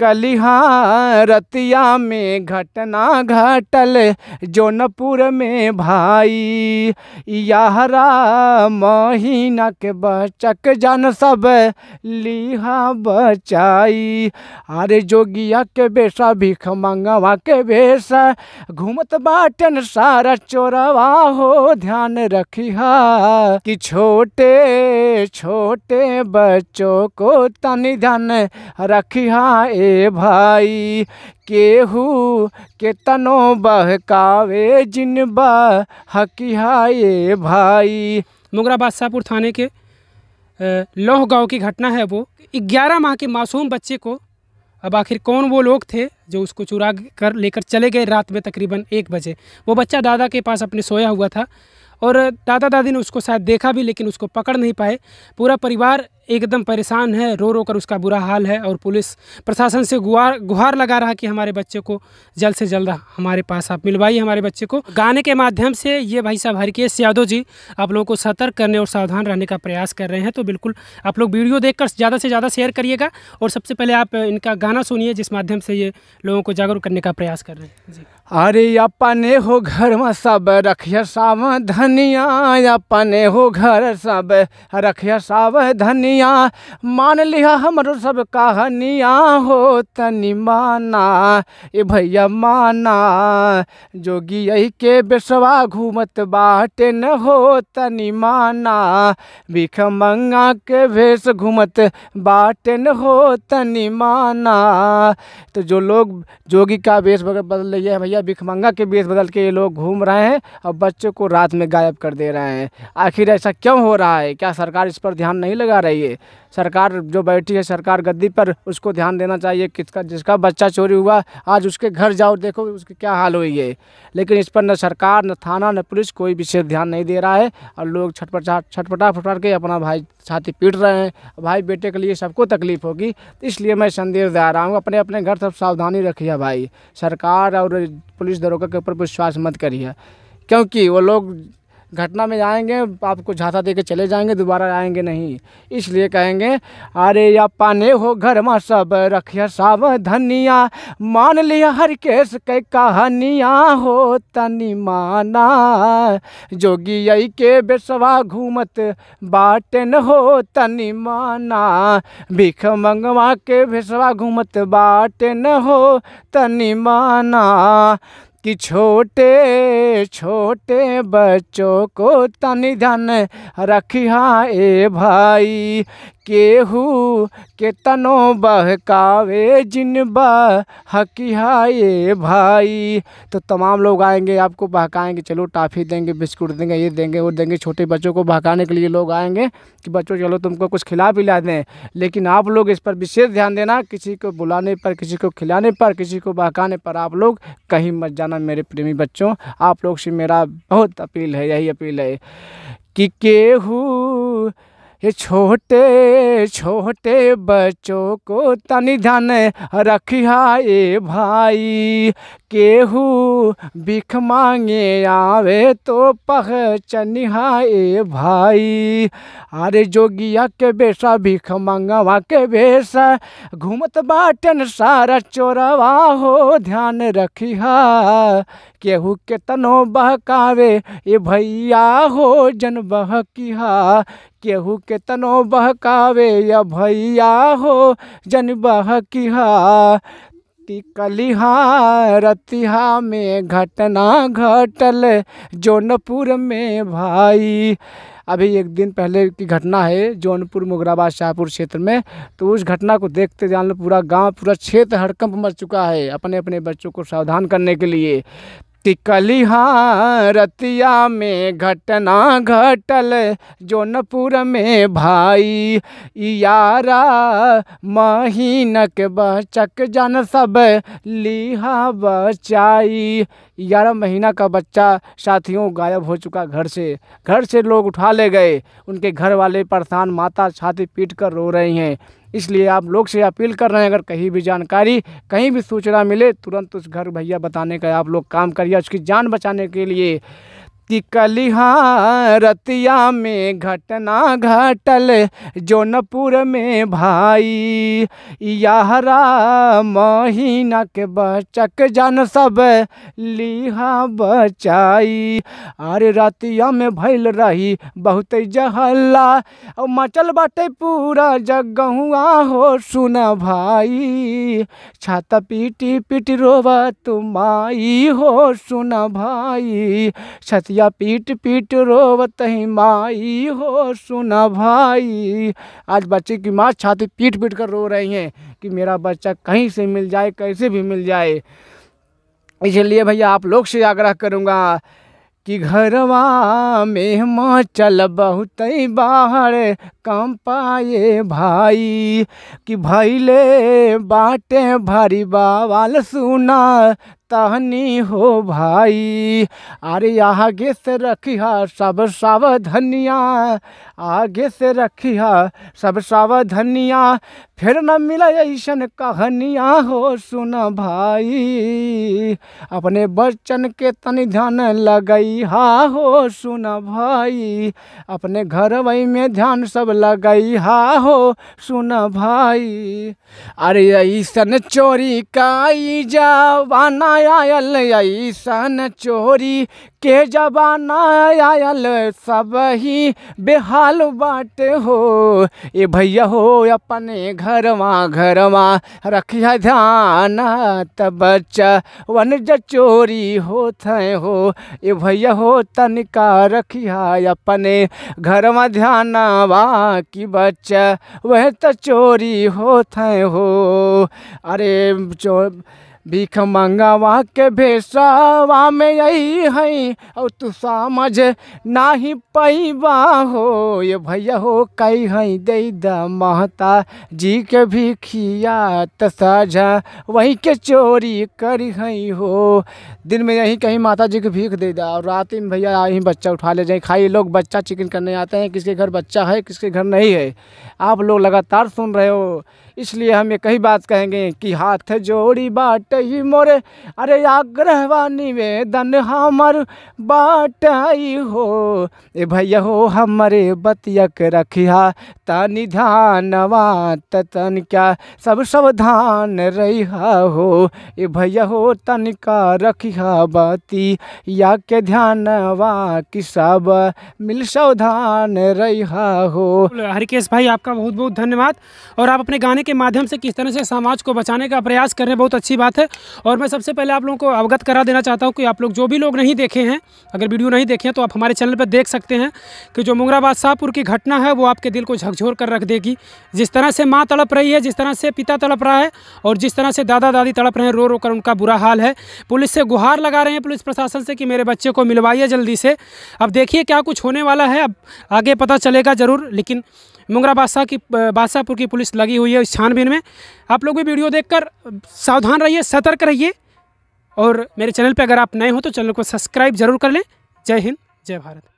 कलिहारतिया में घटना घटल जौनपुर में भाई महीना के बचक जन सब लिहा बचाई अरे जोगिया के बेसा भीख मंगवा के बेसा घूमत बाटन सारा चोरवा हो ध्यान रखिहा कि छोटे छोटे बच्चों को तनि ध्यान रखिहा रे भाई केहू के तनो बहकावे जिन हकिया भाई मुगरा बादशाहपुर थाने के लोह गांव की घटना है वो ग्यारह माह के मासूम बच्चे को अब आखिर कौन वो लोग थे जो उसको चुरा कर लेकर चले गए रात में तकरीबन एक बजे वो बच्चा दादा के पास अपने सोया हुआ था और दादा दादी ने उसको शायद देखा भी लेकिन उसको पकड़ नहीं पाए पूरा परिवार एकदम परेशान है रो रो कर उसका बुरा हाल है और पुलिस प्रशासन से गुहार गुहार लगा रहा कि हमारे बच्चे को जल्द से जल्द हमारे पास आप मिलवाइए हमारे बच्चे को गाने के माध्यम से ये भाई साहब हरकेश यादव जी आप लोगों को सतर्क करने और सावधान रहने का प्रयास कर रहे हैं तो बिल्कुल आप लोग वीडियो देख ज़्यादा से ज़्यादा शेयर करिएगा और सबसे पहले आप इनका गाना सुनिए जिस माध्यम से ये लोगों को जागरूक करने का प्रयास कर रहे हैं जी अरे अपने हो घर में सब रखिय सावधनिया अपने हो घर सब रखिय सावधनिया मान लिया हमरो सब कहनिया हो तनी माना ए भैया माना जोगी यही के बेसवा घूमत बाट न हो तनी माना भिख मंगा के भेष घूमत बाट न हो तनी माना तो जो लोग जोगी का वेश बदल लिया है भैया या भिखमंगा के बेस बदल के ये लोग घूम रहे हैं और बच्चों को रात में गायब कर दे रहे हैं आखिर ऐसा क्यों हो रहा है क्या सरकार इस पर ध्यान नहीं लगा रही है सरकार जो बैठी है सरकार गद्दी पर उसको ध्यान देना चाहिए किसका जिसका बच्चा चोरी हुआ आज उसके घर जाओ देखो उसकी क्या हाल हुई है लेकिन इस पर न सरकार न थाना न पुलिस कोई विशेष ध्यान नहीं दे रहा है और लोग छटपटा छटपटा फटपट के अपना भाई छाती पीट रहे हैं भाई बेटे के लिए सबको तकलीफ होगी इसलिए मैं संदेश दे रहा हूँ अपने अपने घर सब सावधानी रखिए भाई सरकार और पुलिस दरोगा के ऊपर विश्वास मत करिए क्योंकि वो लोग घटना में आएंगे आपको झांसा दे के चले जाएंगे दोबारा आएंगे नहीं इसलिए कहेंगे अरे अपा ने हो घर में सब रखिया सावधनिया मान लिया हर केस के कहानिया हो तनी माना जोगी यही के बेसवा घूमत बाटन हो तनी माना भिख मंगवा के बेसवा घूमत बाटन हो तनी माना कि छोटे छोटे बच्चों को तन ध्यान रखिया ए भाई केहू के तनो बहकावे जिन बहकिया ये भाई तो तमाम लोग आएंगे आपको बहकाएंगे चलो टाफ़ी देंगे बिस्कुट देंगे ये देंगे वो देंगे छोटे बच्चों को बहकाने के लिए लोग आएंगे कि बच्चों चलो तुमको कुछ खिला पिला दें लेकिन आप लोग इस पर विशेष ध्यान देना किसी को बुलाने पर किसी को खिलाने पर किसी को बहकाने पर आप लोग कहीं मत जाना मेरे प्रेमी बच्चों आप लोग से मेरा बहुत अपील है यही अपील है कि केहू ये छोटे छोटे बच्चों को तन धन रखिया ए भाई केहू बिख मांगे आवे तो पहचनिहा भाई अरे जोगिया के बेसा भिख मंगवा के बेसा घूमत बाटन सारा चोरवा हो ध्यान रखिहा केहू के तनो बहकावे ए भैया हो जन बहकिहा केहू के तनो बहकावे या भैया हो जन बहकिहा बीती कलिहा में घटना घटल जौनपुर में भाई अभी एक दिन पहले की घटना है जौनपुर मुगराबाद शाहपुर क्षेत्र में तो उस घटना को देखते जान पूरा गांव पूरा क्षेत्र हड़कंप मर चुका है अपने अपने बच्चों को सावधान करने के लिए बीती रतिया में घटना घटल जौनपुर में भाई यारा महीनक बचक जन सब लिहा बचाई ग्यारह महीना का बच्चा साथियों गायब हो चुका घर से घर से लोग उठा ले गए उनके घर वाले परेशान माता छाती पीट कर रो रही हैं इसलिए आप लोग से अपील कर रहे हैं अगर कहीं भी जानकारी कहीं भी सूचना मिले तुरंत उस घर भैया बताने का आप लोग काम करिए उसकी जान बचाने के लिए कि कलिहा रतिया में घटना घटल जौनपुर में भाई यहरा महीनक बचक जन सब लिहा बचाई अरे रतिया में भैल रही बहुत जहल्ला मचल बाटे पूरा जगहुआ हो सुन भाई छत पीटी पीटी रोब तुम हो सुन भाई छत या पीट पीट रोवत ही माई हो सुना भाई आज बच्चे की माँ छाती पीट पीट कर रो रही हैं कि मेरा बच्चा कहीं से मिल जाए कैसे भी मिल जाए इसलिए भैया आप लोग से आग्रह करूँगा कि घरवा में माँ चल बहुत बाहर कम पाए भाई कि भैले बाटे भारी बावाल सुना तहनी हो भाई अरे आगे से रखिया सब सावधनिया आगे से रखिया सब सावधनिया फिर न मिला ऐसन कहनिया हो सुन भाई अपने बच्चन के तन ध्यान लगैहा हो सुन भाई अपने घर वही में ध्यान सब लगैहा हो सुन भाई अरे ऐसन चोरी काई जावाना आयल ऐसन चोरी के जबाना आयल सब ही बेहाल बाटे हो ए भैया हो अपने घरवा घरवा रखिया ध्यान बच्चा वन ज चोरी थे हो ए भैया हो तनिका रखिया अपने घरवा ध्यान वा कि बच्चा वह तो चोरी हो थे हो अरे चोर भीख मंगावा के भेसावा में यही है और तू समझ ना ही पैबा हो ये भैया हो कई है दे दा महता जी के भीखिया तसाझा वहीं के चोरी करी है हो दिन में यहीं कहीं माता जी को भीख दे दा और रात में भैया आई बच्चा उठा ले जाए खाई लोग बच्चा चिकन करने आते हैं किसके घर बच्चा है किसके घर नहीं है आप लोग लगातार सुन रहे हो इसलिए हम ये कही बात कहेंगे कि हाथ जोड़ी बाट ही मोरे अरे में निवेदन हमर बाटाई हो ए भैया हो हमारे बतियक रखिया तनि ध्यानवा तन क्या सब सावधान रहा हो ए भैया हो तनिका रखिया बाती या के वा कि सब मिल सावधान रहा हो हरिकेश भाई आपका बहुत बहुत धन्यवाद और आप अपने गाने के माध्यम से किस तरह से समाज को बचाने का प्रयास कर रहे हैं बहुत अच्छी बात है और मैं सबसे पहले आप लोगों को अवगत करा देना चाहता हूँ कि आप लोग जो भी लोग नहीं देखे हैं अगर वीडियो नहीं देखे हैं तो आप हमारे चैनल पर देख सकते हैं कि जो मुंगराबाद शाहपुर की घटना है वो आपके दिल को झकझोर कर रख देगी जिस तरह से माँ तड़प रही है जिस तरह से पिता तड़प रहा है और जिस तरह से दादा दादी तड़प रहे हैं रो रो कर उनका बुरा हाल है पुलिस से गुहार लगा रहे हैं पुलिस प्रशासन से कि मेरे बच्चे को मिलवाइए जल्दी से अब देखिए क्या कुछ होने वाला है अब आगे पता चलेगा ज़रूर लेकिन मुंगरा बादशाह की बादशाहपुर की पुलिस लगी हुई है इस छानबीन में आप लोग भी वीडियो देखकर सावधान रहिए सतर्क रहिए और मेरे चैनल पर अगर आप नए हो तो चैनल को सब्सक्राइब जरूर कर लें जय हिंद जय भारत